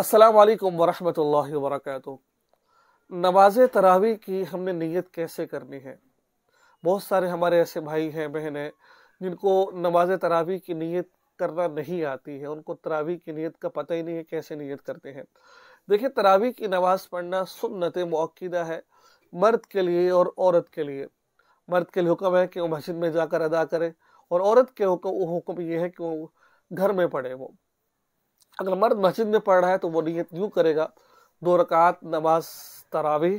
असलकम वरहमल वर्क नमाज तरावी की हमने नीयत कैसे करनी है बहुत सारे हमारे ऐसे भाई हैं बहन हैं जिनको नमाज तरावी की नीयत करना नहीं आती है उनको तरावी की नीयत का पता ही नहीं है कैसे नीयत करते हैं देखिए तरावी की नमाज़ पढ़ना सुन्नत मौक़दा है मर्द के लिए और औरत के लिए मर्द के लिए हुक्म है कि वो मस्जिद में जाकर अदा करें और औरत के हुक्म हुक्म ये है कि वो घर में पढ़े वो अगर मर्द मस्जिद में पढ़ रहा है तो वो नीयत यूँ करेगा दो रकात नमाज तरावी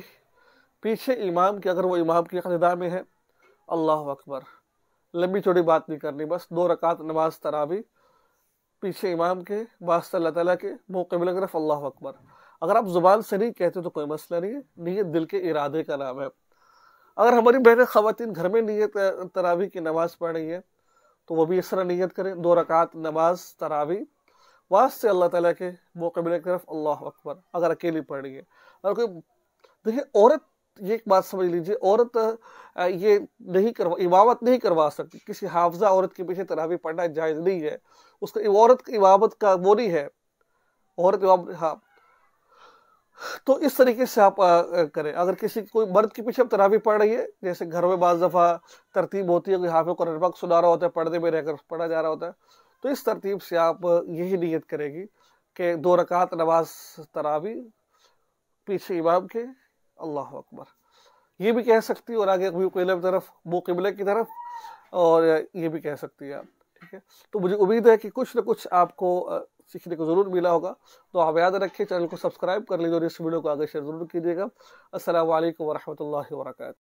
पीछे इमाम के अगर वो इमाम की अकदा में है अल्लाह अकबर लंबी चौड़ी बात नहीं करनी बस दो रकात नमाज तरावी पीछे इमाम के बाद अल्लाह ताला के मौकेबल तरफ अल्लाह अकबर अगर आप ज़ुबान से नहीं कहते तो कोई मसला नहीं है नीयत दिल के इरादे का नाम है अगर हमारी बहन ख़वान घर में नीयत तरावी की नमाज़ पढ़ रही है तो वो भी इस तरह नीयत करें दो रकात नमाज तरावी वास से अल्लाह ताला के मोकबिले की तरफ अल्लाह अकबर अगर अकेली पढ़ रही है अगर कोई देखिए औरत ये एक बात समझ लीजिए औरत ये नहीं करवा इमामत नहीं करवा सकती किसी हाफजा औरत के पीछे तरावी पढ़ना जायज़ नहीं है उसका औरत की इमामत का वो नहीं है औरत हाँ तो इस तरीके से आप आ, करें अगर किसी कोई मर्द के पीछे अब तरावी पढ़ रही है जैसे घर में बाज दफ़ा तरतीब होती है कोई हाफ कुरान पाक सुना रहा होता है पढ़ने में रहकर पढ़ा जा रहा होता है तो इस तरतीब से आप यही नीयत करेगी कि दो रकात नमाज तरावी पीछे इमाम के अल्लाह अकबर ये भी कह सकती है और आगे कोयले की तरफ मुँह किबले की तरफ और ये भी कह सकती है आप ठीक है तो मुझे उम्मीद है कि कुछ ना कुछ आपको सीखने को ज़रूर मिला होगा तो आप याद रखें चैनल को सब्सक्राइब कर लीजिए और इस वीडियो को आगे शेयर ज़रूर कीजिएगा असल वरहमल वर्का